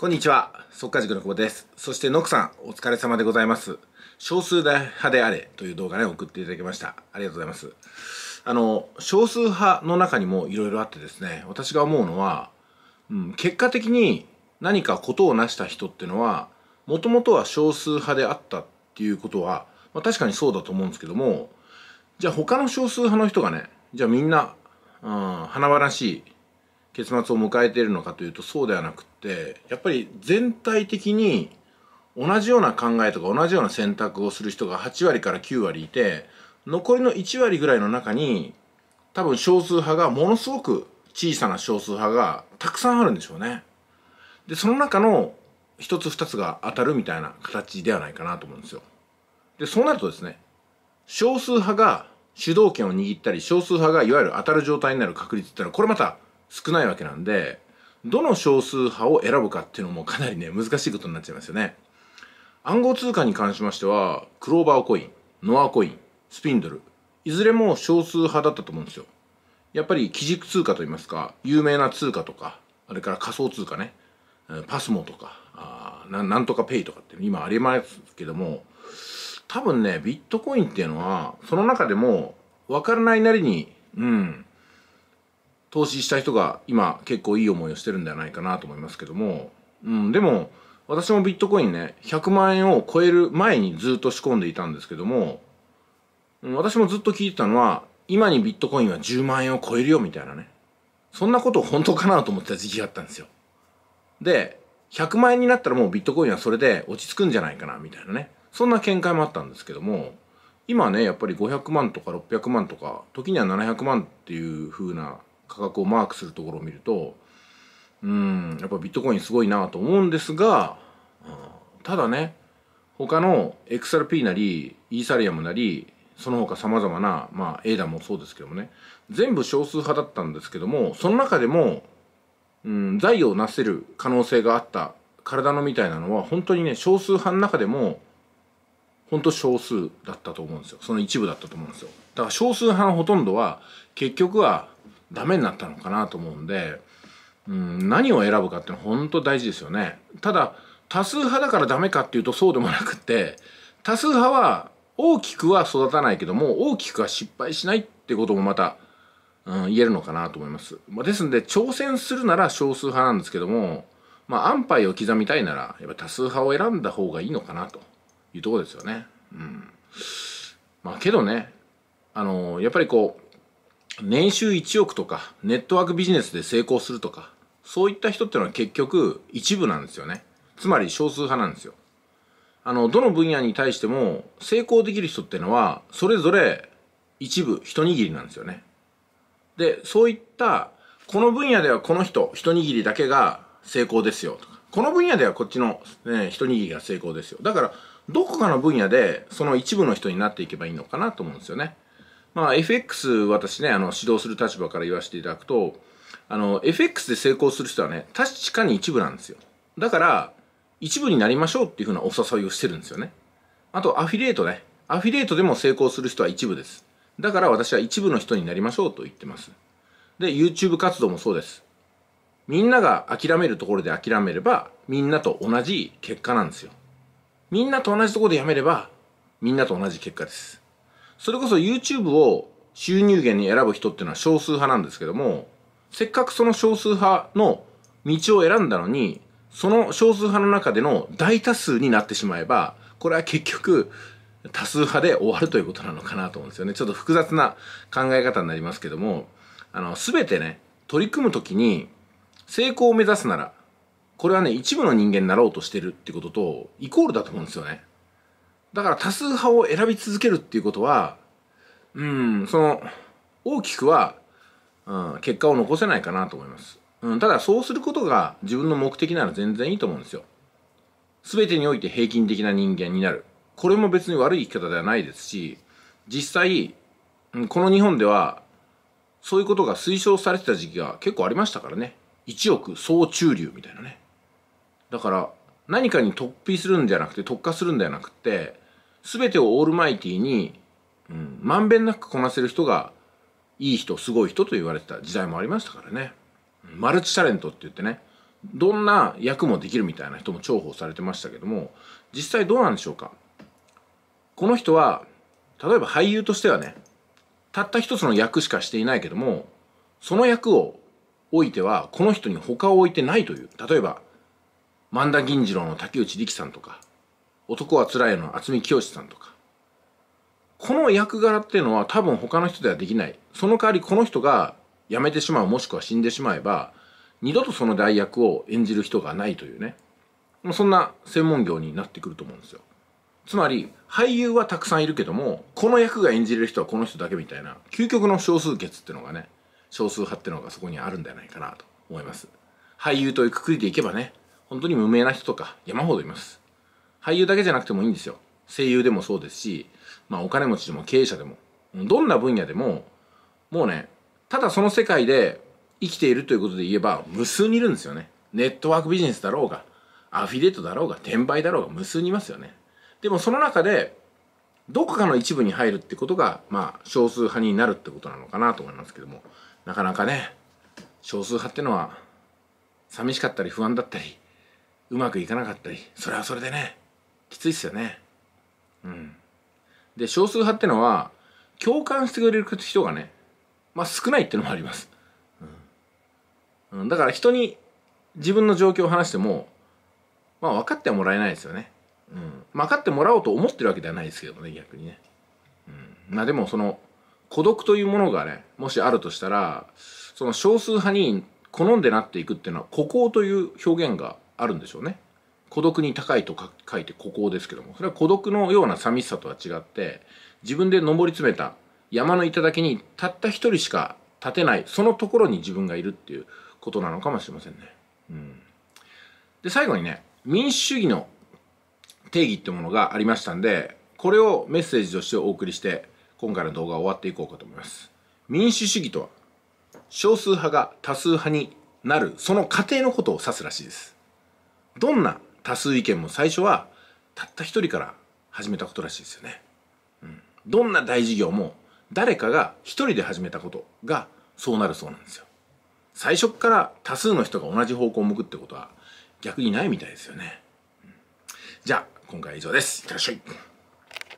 こんにちは、速稼塾の久保です。そしてノクさん、お疲れ様でございます。少数派であれという動画ね、送っていただきました。ありがとうございます。あの、少数派の中にもいろいろあってですね、私が思うのは、うん、結果的に何かことを成した人っていうのは、もともとは少数派であったっていうことは、まあ、確かにそうだと思うんですけども、じゃあ他の少数派の人がね、じゃあみんな、うん、華々しい結末を迎えているのかというとそうではなくってやっぱり全体的に同じような考えとか同じような選択をする人が8割から9割いて残りの1割ぐらいの中に多分少数派がものすごく小さな少数派がたくさんあるんでしょうね。でその中の一つ二つが当たるみたいな形ではないかなと思うんですよ。でそうなるとですね少数派が主導権を握ったり少数派がいわゆる当たる状態になる確率ってのはこれまた少ないわけなんでどの少数派を選ぶかっていうのもかなりね難しいことになっちゃいますよね暗号通貨に関しましてはクローバーコインノアコインスピンドルいずれも少数派だったと思うんですよやっぱり基軸通貨といいますか有名な通貨とかあれから仮想通貨ねパスモとかあななんとかペイとかって今ありますけども多分ねビットコインっていうのはその中でもわからないなりにうん投資した人が今結構いい思いをしてるんじゃないかなと思いますけども、うん、でも私もビットコインね100万円を超える前にずっと仕込んでいたんですけども、うん、私もずっと聞いてたのは今にビットコインは10万円を超えるよみたいなねそんなこと本当かなと思ってた時期があったんですよで100万円になったらもうビットコインはそれで落ち着くんじゃないかなみたいなねそんな見解もあったんですけども今ねやっぱり500万とか600万とか時には700万っていう風な価格をマークするところを見るとうんやっぱビットコインすごいなと思うんですが、うん、ただね他の XRP なりイーサリアムなりその他様々なまあ ADA もそうですけどもね全部少数派だったんですけどもその中でも、うん、財をなせる可能性があった体のみたいなのは本当にね少数派の中でも本当少数だったと思うんですよその一部だったと思うんですよだから少数派のほとんどは結局はダメになったのかなと思うんで、うん、何を選ぶかっての本当大事ですよね。ただ多数派だからダメかっていうとそうでもなくって多数派は大きくは育たないけども大きくは失敗しないってこともまた、うん、言えるのかなと思います。まあ、ですんで挑戦するなら少数派なんですけども、まあ、安牌を刻みたいならやっぱ多数派を選んだ方がいいのかなというとこですよね。うんまあ、けどねあのー、やっぱりこう年収1億とか、ネットワークビジネスで成功するとか、そういった人ってのは結局一部なんですよね。つまり少数派なんですよ。あの、どの分野に対しても成功できる人ってのは、それぞれ一部、一握りなんですよね。で、そういった、この分野ではこの人、一握りだけが成功ですよとか、この分野ではこっちの、ね、一握りが成功ですよ。だから、どこかの分野でその一部の人になっていけばいいのかなと思うんですよね。まあ、FX 私ねあの指導する立場から言わせていただくとあの FX で成功する人はね確かに一部なんですよだから一部になりましょうっていうふうなお誘いをしてるんですよねあとアフィリエイトねアフィリエイトでも成功する人は一部ですだから私は一部の人になりましょうと言ってますで YouTube 活動もそうですみんなが諦めるところで諦めればみんなと同じ結果なんですよみんなと同じところでやめればみんなと同じ結果ですそれこそ YouTube を収入源に選ぶ人っていうのは少数派なんですけども、せっかくその少数派の道を選んだのに、その少数派の中での大多数になってしまえば、これは結局多数派で終わるということなのかなと思うんですよね。ちょっと複雑な考え方になりますけども、あの、すべてね、取り組むときに成功を目指すなら、これはね、一部の人間になろうとしてるってことと、イコールだと思うんですよね。だから多数派を選び続けるっていうことは、うん、その、大きくは、うん、結果を残せないかなと思います。うん、ただそうすることが自分の目的なら全然いいと思うんですよ。全てにおいて平均的な人間になる。これも別に悪い生き方ではないですし、実際、この日本では、そういうことが推奨されてた時期が結構ありましたからね。一億総中流みたいなね。だから、何かに突飛するんじゃなくて、特化するんじゃなくて、全てをオールマイティに、うん、まんべんなくこなせる人がいい人すごい人と言われてた時代もありましたからねマルチタレントって言ってねどんな役もできるみたいな人も重宝されてましたけども実際どうなんでしょうかこの人は例えば俳優としてはねたった一つの役しかしていないけどもその役をおいてはこの人に他を置いてないという例えば萬田銀次郎の竹内力さんとか男はつらいの渥美清さんとかこの役柄っていうのは多分他の人ではできないその代わりこの人が辞めてしまうもしくは死んでしまえば二度とその代役を演じる人がないというねそんな専門業になってくると思うんですよつまり俳優はたくさんいるけどもこの役が演じれる人はこの人だけみたいな究極の少数決っていうのがね少数派っていうのがそこにあるんじゃないかなと思います俳優というくくりでいけばね本当に無名な人とか山ほどいます俳優だけじゃなくてもいいんですよ。声優でもそうですし、まあお金持ちでも経営者でも、どんな分野でも、もうね、ただその世界で生きているということで言えば、無数にいるんですよね。ネットワークビジネスだろうが、アフィリエイトだろうが、転売だろうが、無数にいますよね。でもその中で、どこかの一部に入るってことが、まあ、少数派になるってことなのかなと思いますけども、なかなかね、少数派ってのは、寂しかったり不安だったり、うまくいかなかったり、それはそれでね、きついっすよねうんで少数派ってのは共感してくれる人がねまあ少ないってのもあります、うん、だから人に自分の状況を話してもまあ分かってはもらえないですよね、うん、分かってもらおうと思ってるわけではないですけどね逆にね、うん、まあでもその孤独というものがねもしあるとしたらその少数派に好んでなっていくっていうのは孤高という表現があるんでしょうね。孤独に高いと書いて孤高ですけども、それは孤独のような寂しさとは違って、自分で登り詰めた山の頂にたった一人しか立てない、そのところに自分がいるっていうことなのかもしれませんね。うん。で、最後にね、民主主義の定義ってものがありましたんで、これをメッセージとしてお送りして、今回の動画を終わっていこうかと思います。民主主義とは、少数派が多数派になる、その過程のことを指すらしいです。どんな多数意見も最初はたった一人から始めたことらしいですよね。うん、どんな大事業も誰かが一人で始めたことがそうなるそうなんですよ。最初から多数の人が同じ方向を向くってことは逆にないみたいですよね。うん、じゃあ今回は以上です。いってらっしゃい。